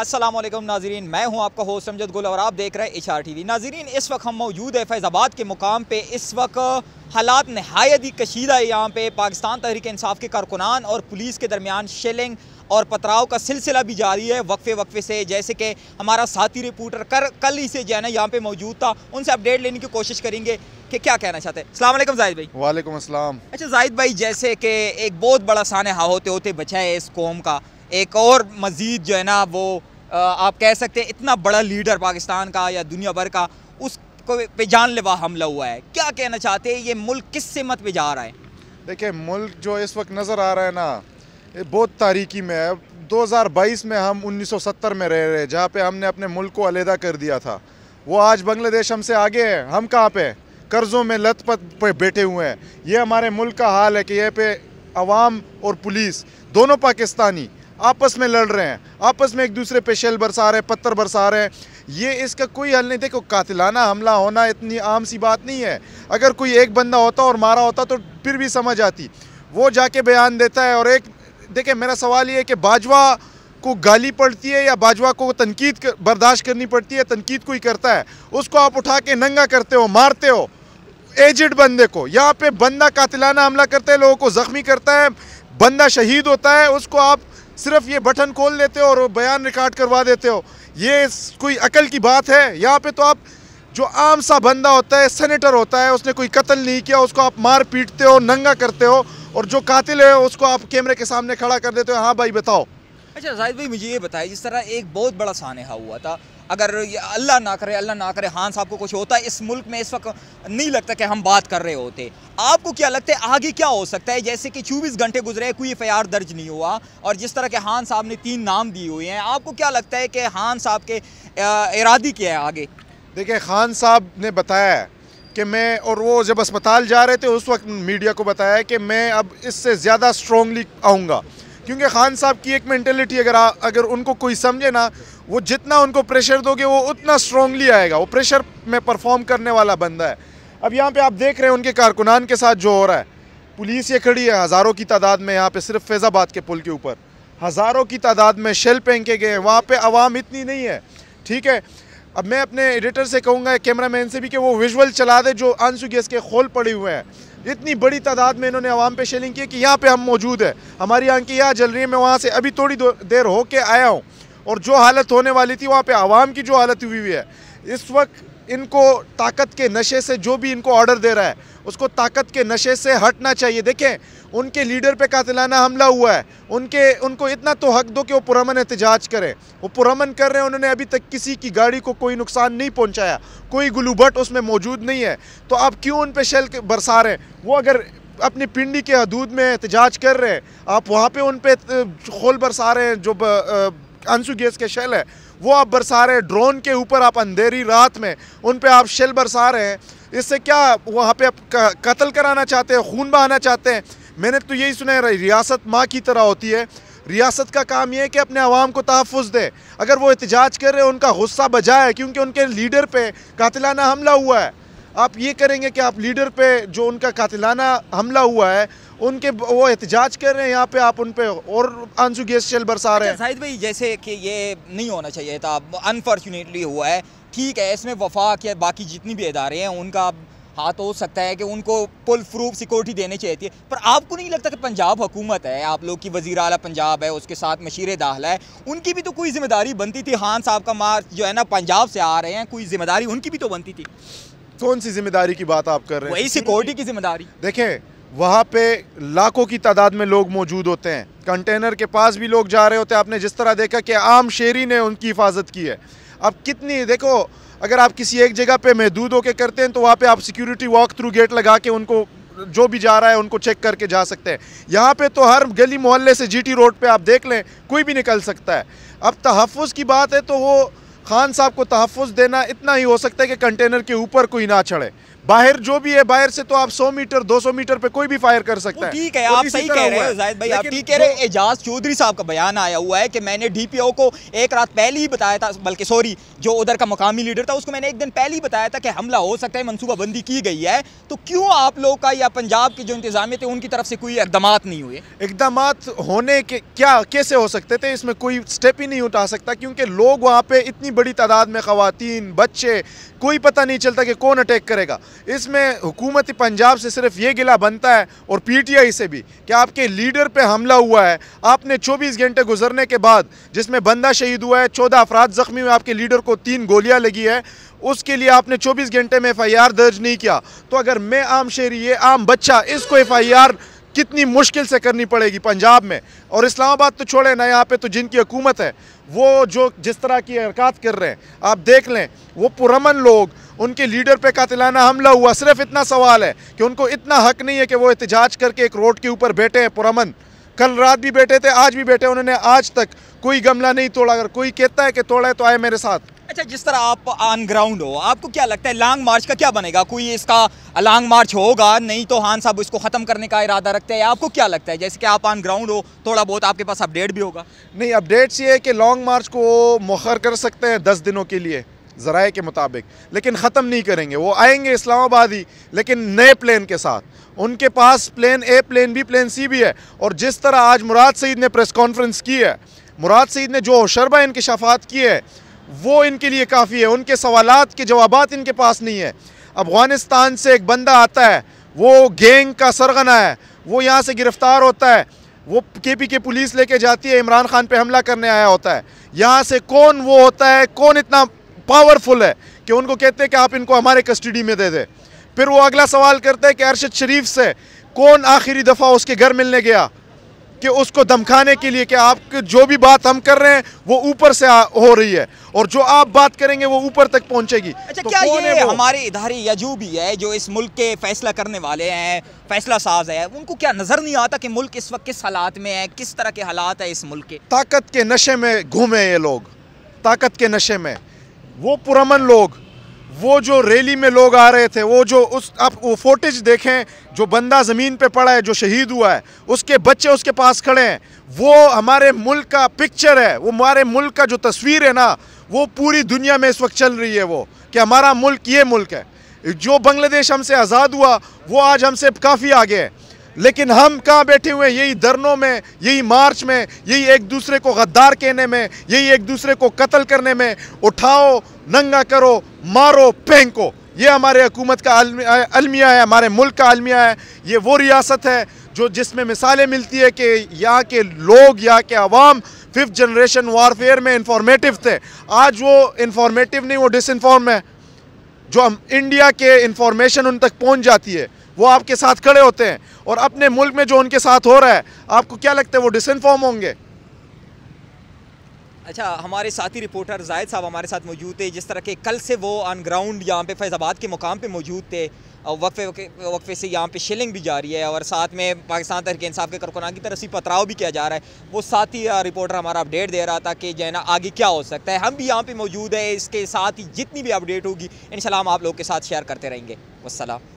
असलम नाजरीन मैं हूं आपका होस्ट समझद गुल और आप देख रहे हैं इशार वी नाजरीन इस वक्त हम मौजूद है फैज़ाबाद के मुकाम पे इस वक्त हालात नहायत ही कशीदा है यहाँ पे पाकिस्तान तहरीक इंसाफ के कारकुनान और पुलिस के दरमियान शेलिंग और पथराव का सिलसिला भी जारी है वक्फे वक्फे से जैसे कि हमारा साथी रिपोर्टर कर कल ही से जो है ना यहाँ पर मौजूद था उनसे अपडेट लेने की कोशिश करेंगे कि क्या कहना चाहते हैं सलाम जाहिद भाई वालेकुम असलम अच्छा जाहिद भाई जैसे कि एक बहुत बड़ा सानहा होते होते बचा है इस कौम का एक और मज़ीद जो है ना वो आप कह सकते हैं इतना बड़ा लीडर पाकिस्तान का या दुनिया भर का उसको पे जानलेवा हमला हुआ है क्या कहना चाहते हैं ये मुल्क किस सिमत पे जा रहा है देखिए मुल्क जो इस वक्त नज़र आ रहा है ना ये बहुत तारीकी में है 2022 में हम 1970 में रह रहे हैं जहाँ पे हमने अपने मुल्क को अलहदा कर दिया था वो आज बांग्लादेश हमसे आगे है हम कहाँ पे कर्ज़ों में पत पे बैठे हुए हैं ये हमारे मुल्क का हाल है कि यह पे आवाम और पुलिस दोनों पाकिस्तानी आपस में लड़ रहे हैं आपस में एक दूसरे पे शेल बरसा रहे हैं पत्थर बरसा रहे हैं ये इसका कोई हल नहीं देखो कातिलाना हमला होना इतनी आम सी बात नहीं है अगर कोई एक बंदा होता और मारा होता तो फिर भी समझ आती वो जाके बयान देता है और एक देखिए मेरा सवाल ये है कि बाजवा को गाली पड़ती है या बाजवा को तनकीद कर, बर्दाश्त करनी पड़ती है तनकीद कोई करता है उसको आप उठा के नंगा करते हो मारते हो एजड बंदे को यहाँ पे बंदा कातिलाना हमला करता है लोगों को ज़ख्मी करता है बंदा शहीद होता है उसको आप सिर्फ ये बटन खोल लेते हो और बयान रिकॉर्ड करवा देते हो ये कोई अकल की बात है यहाँ पे तो आप जो आम सा बंदा होता है सेनेटर होता है उसने कोई कत्ल नहीं किया उसको आप मार पीटते हो नंगा करते हो और जो कातिल है उसको आप कैमरे के सामने खड़ा कर देते हो हाँ भाई बताओ अच्छा जाहिद भाई मुझे ये बताया जिस तरह एक बहुत बड़ा सानहा हुआ था अगर ये अल्लाह ना करे अल्लाह ना करे हाँ साहब को कुछ होता है इस मुल्क में इस वक्त नहीं लगता कि हम बात कर रहे होते आपको क्या लगता है आगे क्या हो सकता है जैसे कि चौबीस घंटे गुजरे कोई एफ दर्ज नहीं हुआ और जिस तरह के हान साहब ने तीन नाम दिए हुए हैं आपको क्या लगता है कि हान साहब के इरादी क्या है आगे देखिए खान साहब ने बताया कि मैं और वो जब अस्पताल जा रहे थे उस वक्त मीडिया को बताया कि मैं अब इससे ज़्यादा स्ट्रॉन्गली आऊँगा क्योंकि खान साहब की एक मैंटेलिटी अगर आ, अगर उनको कोई समझे ना वो जितना उनको प्रेशर दोगे वो उतना स्ट्रॉन्गली आएगा वो प्रेशर में परफॉर्म करने वाला बंदा है अब यहाँ पे आप देख रहे हैं उनके कारकुनान के साथ जो हो रहा है पुलिस ये खड़ी है हज़ारों की तादाद में यहाँ पे सिर्फ फैज़ाबाद के पुल के ऊपर हज़ारों की तादाद में शेल फेंके गए हैं वहाँ पर आवाम इतनी नहीं है ठीक है अब मैं अपने एडिटर से कहूँगा कैमरामैन से भी कि वो विजुअल चला दे जो आंसू गैस के खोल पड़े हुए हैं इतनी बड़ी तादाद में इन्होंने आवाम पे शेलिंग की कि यहाँ पे हम मौजूद है हमारी आंखें यहाँ जल रही है मैं वहाँ से अभी थोड़ी देर हो के आया हूँ और जो हालत होने वाली थी वहाँ पे आवाम की जो हालत हुई हुई है इस वक्त इनको ताकत के नशे से जो भी इनको ऑर्डर दे रहा है उसको ताकत के नशे से हटना चाहिए देखें उनके लीडर पे कातिलाना हमला हुआ है उनके उनको इतना तो हक दो कि वो पुरमन एहतजाज करें वो पुरमन कर रहे हैं उन्होंने अभी तक किसी की गाड़ी को कोई नुकसान नहीं पहुंचाया कोई गुलूबट उसमें मौजूद नहीं है तो आप क्यों उन पर शेल बरसा रहे हैं वो अगर अपनी पिंडी के हदूद में एहतजाज कर रहे हैं आप वहाँ पर उन पर खोल बरसा रहे हैं जो आंसू गैस के शेल है वो आप बरसा रहे हैं ड्रोन के ऊपर आप अंधेरी रात में उन पर आप शेल बरसा रहे हैं इससे क्या वहाँ पे आप कत्ल कराना चाहते हैं खून बहाना चाहते हैं मैंने तो यही सुना है रियासत माँ की तरह होती है रियासत का काम यह है कि अपने आवाम को तहफ़ दे अगर वो एहतजाज कर रहे हैं उनका गुस्सा बजाए क्योंकि उनके लीडर पर कातिलाना हमला हुआ है आप ये करेंगे कि आप लीडर पर जो उनका कातिलाना हमला हुआ है उनके वो एहतजाज कर रहे हैं यहाँ पे आप उन पे और आंसू गैस शेल बरसा रहे हैं शाहिद अच्छा, भाई जैसे कि ये नहीं होना चाहिए था अनफॉर्चुनेटली हुआ है ठीक है इसमें वफाक या बाकी जितनी भी इदारे हैं उनका हाथ हो सकता है कि उनको पुल प्रूफ सिक्योरिटी देनी चाहिए थी पर आपको नहीं लगता कि पंजाब हुकूमत है आप लोग की वजी अला पंजाब है उसके साथ मशीर दाखला है उनकी भी तो कोई जिम्मेदारी बनती थी खान साहब का मार्च जो है ना पंजाब से आ रहे हैं कोई जिम्मेदारी उनकी भी तो बनती थी कौन सी जिम्मेदारी की बात आप कर रहे हैं वही सिक्योरिटी की जिम्मेदारी देखें वहाँ पे लाखों की तादाद में लोग मौजूद होते हैं कंटेनर के पास भी लोग जा रहे होते हैं आपने जिस तरह देखा कि आम शेरी ने उनकी हिफाजत की है अब कितनी देखो अगर आप किसी एक जगह पे महदूद होकर करते हैं तो वहाँ पे आप सिक्योरिटी वॉक थ्रू गेट लगा के उनको जो भी जा रहा है उनको चेक करके जा सकते हैं यहाँ पे तो हर गली मोहल्ले से जीटी रोड पे आप देख लें कोई भी निकल सकता है अब तहफ़ की बात है तो वो खान साहब को तहफ़ देना इतना ही हो सकता है कि कंटेनर के ऊपर कोई ना चढ़े बाहर जो भी है बाहर से तो आप 100 मीटर 200 मीटर पे कोई भी फायर कर सकता है ठीक है आप सही कह रहे हैं भाई आप ठीक कह रहे हैं एजाज चौधरी साहब का बयान आया हुआ है कि मैंने डीपीओ को एक रात पहले ही बताया था बल्कि सॉरी जो उधर का मकामी लीडर था उसको मैंने एक दिन पहले ही बताया था कि हमला हो सकता है मनसूबाबंदी की गई है तो क्यों आप लोग का या पंजाब के जो इंतजाम थे उनकी तरफ से कोई इकदाम नहीं हुए इकदाम होने के क्या कैसे हो सकते थे इसमें कोई स्टेप ही नहीं उठा सकता क्योंकि लोग वहाँ पे इतनी बड़ी तादाद में खातन बच्चे कोई पता नहीं चलता कि कौन अटैक करेगा इसमें हुकूमत पंजाब से सिर्फ ये गिला बनता है और पीटीआई से भी कि आपके लीडर पे हमला हुआ है आपने 24 घंटे गुजरने के बाद जिसमें बंदा शहीद हुआ है चौदह अफराद ज़ख्मी हुए आपके लीडर को तीन गोलियां लगी है उसके लिए आपने 24 घंटे में एफ दर्ज नहीं किया तो अगर मैं आम शहरी ये आम बच्चा इसको एफ कितनी मुश्किल से करनी पड़ेगी पंजाब में और इस्लामाबाद तो छोड़े ना यहाँ पे तो जिनकी हुकूमत है वो जो जिस तरह की हरकत कर रहे हैं आप देख लें वो पुरमन लोग उनके लीडर पे कातिलाना हमला हुआ सिर्फ इतना सवाल है कि उनको इतना हक नहीं है कि वो एहतजाज करके एक रोड के ऊपर बैठे हैं पुरमन कल रात भी बैठे थे आज भी बैठे उन्होंने आज तक कोई गमला नहीं तोड़ा अगर कोई कहता है कि तोड़ा है तो आए मेरे साथ अच्छा जिस तरह आप ऑन ग्राउंड हो आपको क्या लगता है लॉन्ग मार्च का क्या बनेगा कोई इसका लॉन्ग मार्च होगा नहीं तो हान साहब इसको ख़त्म करने का इरादा रखते हैं आपको क्या लगता है जैसे कि आप ऑन ग्राउंड हो थोड़ा बहुत आपके पास अपडेट भी होगा नहीं अपडेट्स ये है कि लॉन्ग मार्च को मौखर कर सकते हैं दस दिनों के लिए ज़राए के मुताबिक लेकिन ख़त्म नहीं करेंगे वो आएंगे इस्लामाबाद ही लेकिन नए प्लान के साथ उनके पास plan A plan B plan C भी है और जिस तरह आज मुराद सईद ने प्रेस कॉन्फ्रेंस की है मुराद सईद ने जो शरबा इनकशाफात की है वो इनके लिए काफ़ी है उनके सवाल के जवाब इनके पास नहीं है अफ़गानिस्तान से एक बंदा आता है वो गेंग का सरगना है वो यहाँ से गिरफ़्तार होता है वो के पी के पुलिस लेके जाती है इमरान खान पे हमला करने आया होता है यहाँ से कौन वो होता है कौन इतना पावरफुल है कि उनको कहते हैं कि आप इनको हमारे कस्टडी में दे दें फिर वो अगला सवाल करते हैं कि अरशद शरीफ से कौन आखिरी दफ़ा उसके घर मिलने गया कि उसको धमकाने के लिए कि आप जो भी बात हम कर रहे हैं वो ऊपर से हो रही है और जो आप बात करेंगे वो ऊपर तक पहुंचेगी अच्छा तो क्या ये हमारे इधारे यजू भी है जो इस मुल्क के फैसला करने वाले हैं फैसला साज है उनको क्या नज़र नहीं आता कि मुल्क इस वक्त किस हालात में है किस तरह के हालात है इस मुल्क के ताकत के नशे में घूमे ये लोग ताकत के नशे में वो पुरमन लोग वो जो रैली में लोग आ रहे थे वो जो उस आप वो फोटेज देखें जो बंदा ज़मीन पे पड़ा है जो शहीद हुआ है उसके बच्चे उसके पास खड़े हैं वो हमारे मुल्क का पिक्चर है वो हमारे मुल्क का जो तस्वीर है ना वो पूरी दुनिया में इस वक्त चल रही है वो कि हमारा मुल्क ये मुल्क है जो बांग्लादेश हमसे आज़ाद हुआ वो आज हमसे काफ़ी आगे है लेकिन हम कहाँ बैठे हुए हैं यही धरनों में यही मार्च में यही एक दूसरे को गद्दार कहने में यही एक दूसरे को कत्ल करने में उठाओ नंगा करो मारो फेंको ये हमारे हुकूमत का अलमिया है हमारे मुल्क का अलमिया है ये वो रियासत है जो जिसमें मिसालें मिलती है कि यहाँ के लोग यहाँ के अवाम फिफ्थ जनरेशन वारफेयर में इंफॉर्मेटिव थे आज वो इंफॉर्मेटिव नहीं वो डिसइनफॉर्म है जो हम इंडिया के इंफॉर्मेशन उन तक पहुँच जाती है वो आपके साथ खड़े होते हैं और अपने मुल्क में जो उनके साथ हो रहा है आपको क्या लगता है वो डिसइनफॉर्म होंगे अच्छा हमारे साथी रिपोर्टर जायद साहब हमारे साथ मौजूद थे जिस तरह के कल से वो ऑन ग्राउंड यहाँ पे फैज़ाबाद के मुकाम पे मौजूद थे वक्फे वक्फे से यहाँ पे शिलिंग भी जा रही है और साथ में पाकिस्तान तहरीक इंसाफ के करकुनान की तरफ से पथराव भी किया जा रहा है वो साथ ही रिपोर्टर हमारा अपडेट दे रहा था कि जो है ना आगे क्या हो सकता है हम भी यहाँ पर मौजूद है इसके साथ ही जितनी भी अपडेट होगी इन हम आप लोग के साथ शेयर करते रहेंगे वसलम